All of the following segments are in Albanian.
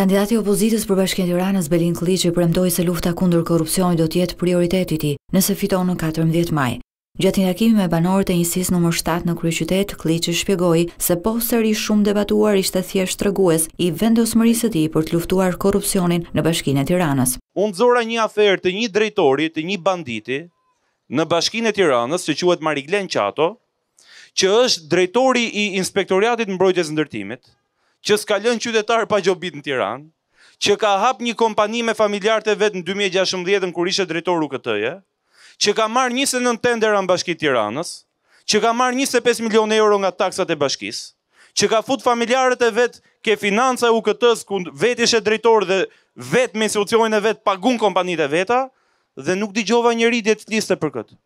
Kandidati Opozitës për Bashkinë Tiranës, Belin Klliçi, premtoi se lufta kundër korrupsionit do të jetë prioriteti, nëse fiton në 14 maj. Gjatë një takimi me banorët e njësisë nëmër 7 në kryeqytet, Klliçi shpjegoi se posteri shumë debatuar ishte thjesht tregues i vendosmërisë së tij për të luftuar korrupsionin në Bashkinë e Tiranës. U përmend një aferë të një drejtori të një banditi në Bashkinë e Tiranës, që quajtur Mariglen Qato, që është drejtori i Inspektoriatit mbrojtjes ndërtimit që s'ka lënë qytetar pa gjobit në Tiranë, që ka hap një kompani me familjarët e vetë në 2016 në kur ishe drejtoru këtëje, që ka marrë 29 tender në bashkit Tiranës, që ka marrë 25 milion euro nga taksat e bashkisë, që ka fut familjarët e vetë ke financa u këtës kund vetë ishe drejtor dhe vetë me institucionin e vetë pagun kompanit e veta, dhe nuk di gjova njëri ditë listë për këtë.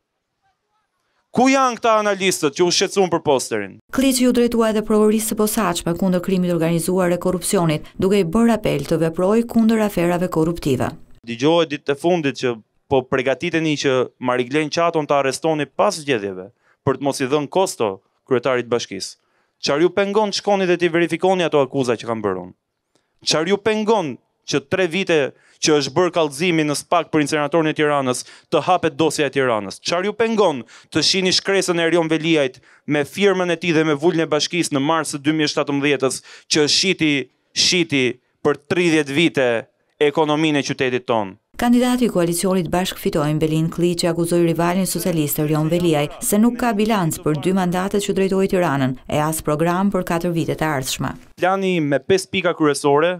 Ku janë këta analistët që u shqetësuan për posterin? Kliqë ju drejtua edhe prokurorisë së posaqme kundër krimit organizuar e korupcionit, duke i bërë apel të veproj kundër aferave korruptive. Digjohet ditë të fundit që po pregatiteni që Mariglen Qaton të arrestoni pas gjedhjeve për të mos i dhënë kosto kryetarit bashkisë. Qar ju pengon të shkoni dhe të verifikoni ato akuza që kanë bërë unë? Qar ju pengon që tre vite që është bërë kallëzimi në spak për incernatorin e tiranës, të hapet dosja e tiranës. Qar ju pengon të shini shkresën e rion veliajt me firmën e ti dhe me vullën e bashkisë në marsë 2017 që që shiti, shiti për 30 vite ekonomin e qytetit tonë. Kandidati i koalicionit bashk fitojnë Belin Kli që akuzoj rivalin socialistë Rion Veliaj se nuk ka bilancë për dy mandatet që drejtoj Tiranën e as program për 4 vitet e ardhshma. Plani me 5 pika kryesore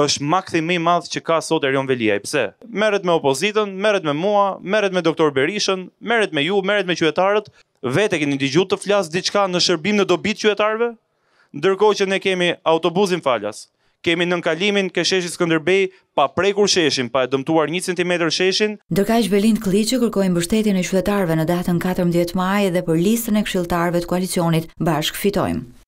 është makthimi i madh që ka sot Erion Veliaj. Pse? Merret me opozitën, merret me mua, merret me doktor Berishën, merret me ju, merret me qytetarët. Vetë keni dëgjuar të flas diçka në shërbim në dobit qytetarëve? Ndërkohë që ne kemi autobusin falas, kemi nën kalimin ke sheshi Skënderbej pa prekur sheshin, pa e dëmtuar 1 cm sheshin. Ndërkaq Belind Kliçi kërkoi mbështetjen e qytetarëve në datën 14 maj dhe për listën e këshilltarëve të koalicionit Bashk Fitojmë.